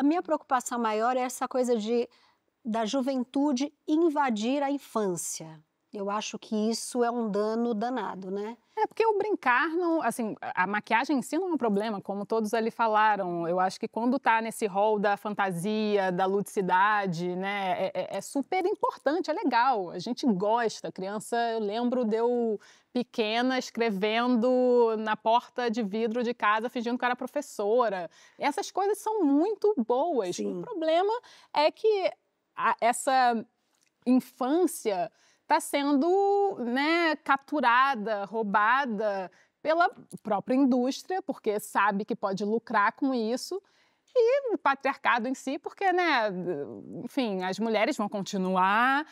a minha preocupação maior é essa coisa de da juventude invadir a infância. Eu acho que isso é um dano danado, né? É porque o brincar não, assim, a maquiagem em si não é um problema, como todos ali falaram. Eu acho que quando tá nesse rol da fantasia, da ludicidade, né, é, é, é super importante, é legal. A gente gosta. Criança, eu lembro de eu pequena escrevendo na porta de vidro de casa, fingindo que era professora. Essas coisas são muito boas. Sim. O problema é que a, essa infância está sendo né, capturada, roubada pela própria indústria, porque sabe que pode lucrar com isso, e o patriarcado em si, porque, né, enfim, as mulheres vão continuar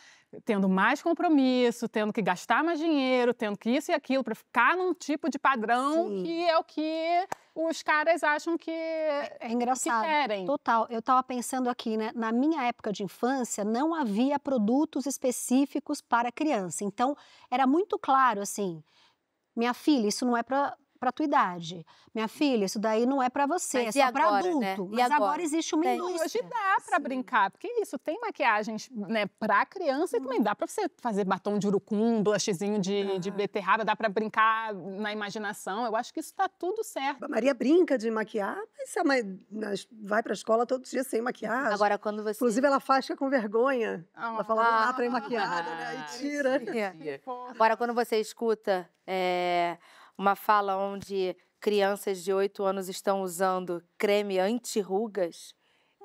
tendo mais compromisso, tendo que gastar mais dinheiro, tendo que isso e aquilo, para ficar num tipo de padrão Sim. que é o que os caras acham que é, é engraçado. Que querem. Total. Eu estava pensando aqui, né? Na minha época de infância, não havia produtos específicos para criança. Então, era muito claro assim. Minha filha, isso não é para para tua idade. Minha filha, isso daí não é para você, Mas é só para né? adulto. Né? Mas agora? agora? existe uma tem. É indústria. Hoje dá para brincar, porque é isso tem maquiagens né, para criança e também uhum. dá para você fazer batom de urucum, blushzinho de, ah. de beterraba, dá para brincar na imaginação. Eu acho que isso está tudo certo. A Maria brinca de maquiar, mas a mãe vai para a escola todo dia sem maquiagem. Agora quando você Inclusive ela faz fica com vergonha. Ah. Ela fala ah, latra e maquiada, ah, né? E tira. Agora quando você escuta é uma fala onde crianças de 8 anos estão usando creme anti-rugas.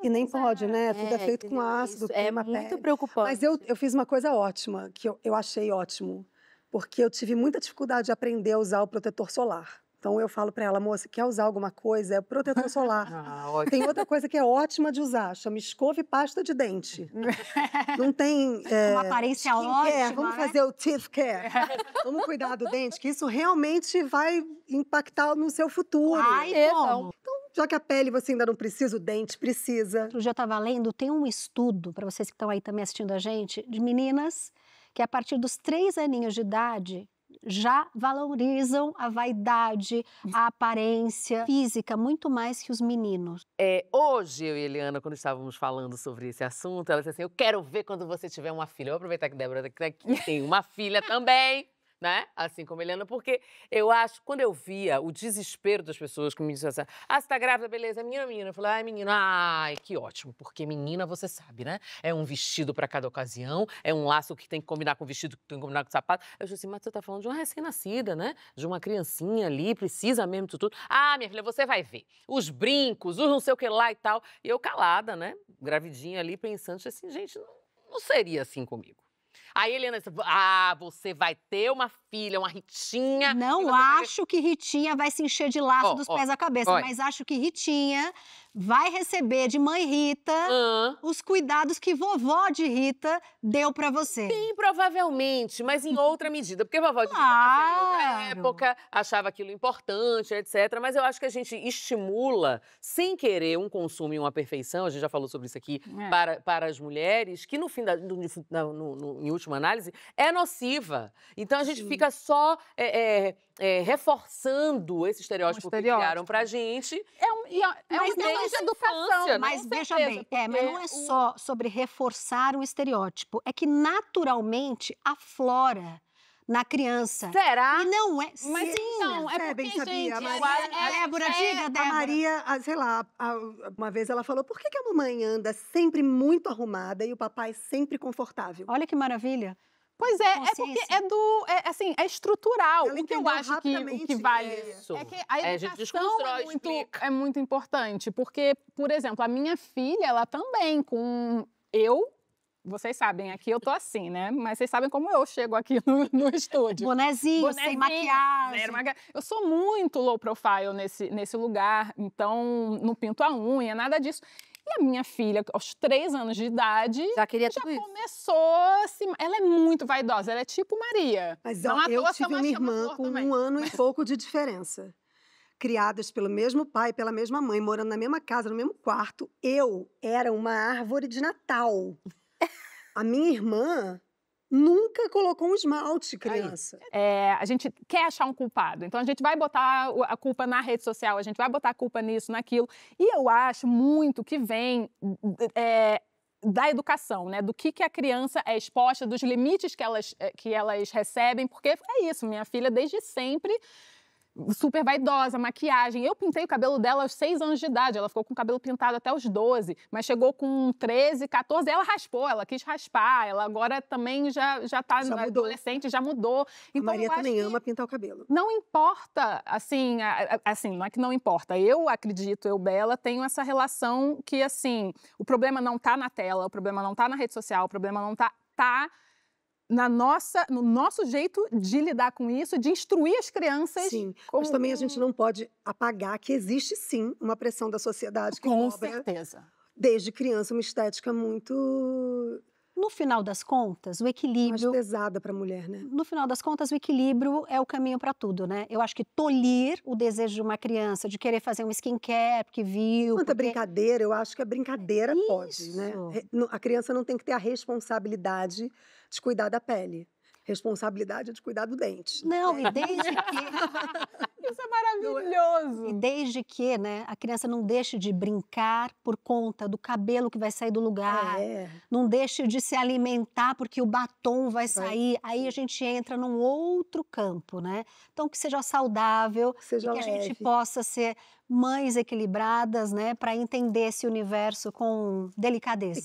E nem pode, né? É tudo é feito com ácido. É muito preocupante. Mas eu, eu fiz uma coisa ótima, que eu, eu achei ótimo, porque eu tive muita dificuldade de aprender a usar o protetor solar. Então eu falo para ela, moça, quer usar alguma coisa? É protetor solar. Ah, tem outra coisa que é ótima de usar, chama escova e pasta de dente. Não tem. É, Uma eh, aparência ótima. Vamos né? fazer o teeth care. Vamos cuidar do dente, que isso realmente vai impactar no seu futuro. Ai, então. então já que a pele você ainda não precisa, o dente precisa. Eu dia estava lendo, tem um estudo, para vocês que estão aí também assistindo a gente, de meninas que a partir dos três aninhos de idade já valorizam a vaidade, a aparência física muito mais que os meninos. É, hoje, eu e Eliana, quando estávamos falando sobre esse assunto, ela disse assim: Eu quero ver quando você tiver uma filha. Eu vou aproveitar que Débora tá aqui, tem uma filha também né? Assim como a Helena, porque eu acho, quando eu via o desespero das pessoas que me diziam assim, ah, você tá grávida, beleza, menina, menina. Eu falei, ai, menina, ai, que ótimo, porque menina, você sabe, né? É um vestido para cada ocasião, é um laço que tem que combinar com o vestido, que tem que combinar com o sapato. Eu disse assim, mas você tá falando de uma recém-nascida, né? De uma criancinha ali, precisa mesmo de tudo. Ah, minha filha, você vai ver. Os brincos, os não sei o que lá e tal. E eu calada, né? Gravidinha ali, pensando, assim, gente, não, não seria assim comigo. Aí Helena disse: Ah, você vai ter uma filha, uma Ritinha. Não acho vai... que Ritinha vai se encher de laço oh, dos oh, pés à cabeça, oh, mas acho que Ritinha vai receber de mãe Rita os cuidados que vovó de Rita deu para você. Sim, provavelmente, mas em outra medida, porque vovó de claro. Rita, na época, achava aquilo importante, etc. Mas eu acho que a gente estimula, sem querer, um consumo e uma perfeição, a gente já falou sobre isso aqui, é. para, para as mulheres, que no fim, da, no, no, no, em última análise, é nociva. Então a gente Sim. fica só é, é, é reforçando esse estereótipo, um estereótipo, que criaram pra gente. É um, é, um mas é educação. Né? Mas veja bem, é, mas não é só sobre reforçar o estereótipo, é que naturalmente aflora na criança. Será? E não é. Mas sim, então, é, é bem sabia. É é a Maria, é, Débora, diga, Débora. A Maria, sei lá, uma vez ela falou, por que, que a mamãe anda sempre muito arrumada e o papai sempre confortável? Olha que maravilha. Pois é, é porque é do. É, assim, é estrutural. Ela o que eu acho que o que vale é isso. é que a é, educação é, é, muito, é muito importante. Porque, por exemplo, a minha filha, ela também, com eu, vocês sabem, aqui eu tô assim, né? Mas vocês sabem como eu chego aqui no, no estúdio. Bonezinho, Bonezinho, sem maquiagem. Né? Eu sou muito low profile nesse, nesse lugar, então não pinto a unha, nada disso a minha filha, aos três anos de idade, já, queria já começou a se... Ela é muito vaidosa, ela é tipo Maria. Mas ó, eu tive uma irmã com também. um ano Mas... e pouco de diferença. Criadas pelo mesmo pai, pela mesma mãe, morando na mesma casa, no mesmo quarto. Eu era uma árvore de Natal. A minha irmã nunca colocou um esmalte, criança. É, a gente quer achar um culpado, então a gente vai botar a culpa na rede social, a gente vai botar a culpa nisso, naquilo. E eu acho muito que vem. É, da educação, né? Do que, que a criança é exposta, dos limites que elas, é, que elas recebem, porque é isso, minha filha desde sempre super vaidosa, maquiagem. Eu pintei o cabelo dela aos 6 anos de idade, ela ficou com o cabelo pintado até os 12, mas chegou com 13, 14, ela raspou, ela quis raspar, ela agora também já, já tá já adolescente, já mudou. Então, a Maria também ama pintar o cabelo. Não importa, assim, assim, não é que não importa. Eu acredito, eu, Bela, tenho essa relação que, assim, o problema não tá na tela, o problema não tá na rede social, o problema não tá... tá na nossa, no nosso jeito de lidar com isso, de instruir as crianças. Sim, como... mas também a gente não pode apagar que existe sim uma pressão da sociedade que com certeza. Desde criança uma estética muito no final das contas, o equilíbrio. Mais pesada para a mulher, né? No final das contas, o equilíbrio é o caminho para tudo, né? Eu acho que tolir o desejo de uma criança de querer fazer um skincare porque viu. Quanta porque... brincadeira, eu acho que a brincadeira pode, né? A criança não tem que ter a responsabilidade de cuidar da pele responsabilidade de cuidar do dente. Não, né? e desde que É? Maravilhoso! E desde que né, a criança não deixe de brincar por conta do cabelo que vai sair do lugar, ah, é. não deixe de se alimentar porque o batom vai, vai sair, aí a gente entra num outro campo, né? Então que seja saudável, que, que a gente possa ser mães equilibradas, né, para entender esse universo com delicadeza.